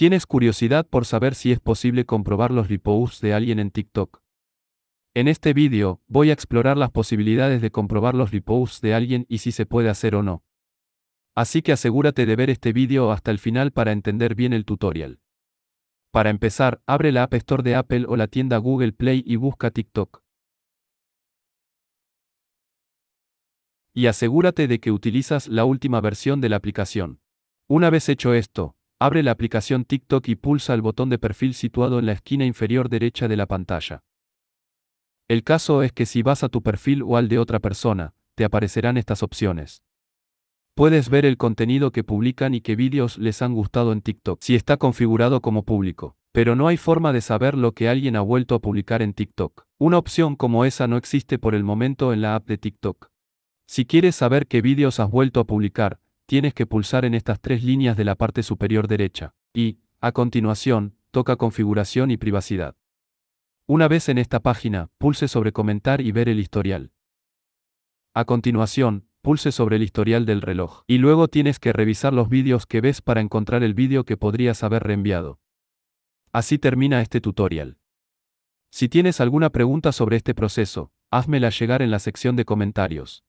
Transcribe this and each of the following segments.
¿Tienes curiosidad por saber si es posible comprobar los reposts de alguien en TikTok? En este vídeo, voy a explorar las posibilidades de comprobar los reposts de alguien y si se puede hacer o no. Así que asegúrate de ver este vídeo hasta el final para entender bien el tutorial. Para empezar, abre la App Store de Apple o la tienda Google Play y busca TikTok. Y asegúrate de que utilizas la última versión de la aplicación. Una vez hecho esto, Abre la aplicación TikTok y pulsa el botón de perfil situado en la esquina inferior derecha de la pantalla. El caso es que si vas a tu perfil o al de otra persona, te aparecerán estas opciones. Puedes ver el contenido que publican y qué vídeos les han gustado en TikTok si está configurado como público. Pero no hay forma de saber lo que alguien ha vuelto a publicar en TikTok. Una opción como esa no existe por el momento en la app de TikTok. Si quieres saber qué vídeos has vuelto a publicar, tienes que pulsar en estas tres líneas de la parte superior derecha, y, a continuación, toca Configuración y Privacidad. Una vez en esta página, pulse sobre Comentar y ver el historial. A continuación, pulse sobre el historial del reloj, y luego tienes que revisar los vídeos que ves para encontrar el vídeo que podrías haber reenviado. Así termina este tutorial. Si tienes alguna pregunta sobre este proceso, házmela llegar en la sección de comentarios.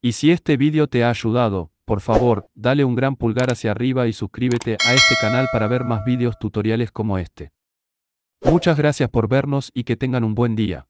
Y si este vídeo te ha ayudado, por favor, dale un gran pulgar hacia arriba y suscríbete a este canal para ver más vídeos tutoriales como este. Muchas gracias por vernos y que tengan un buen día.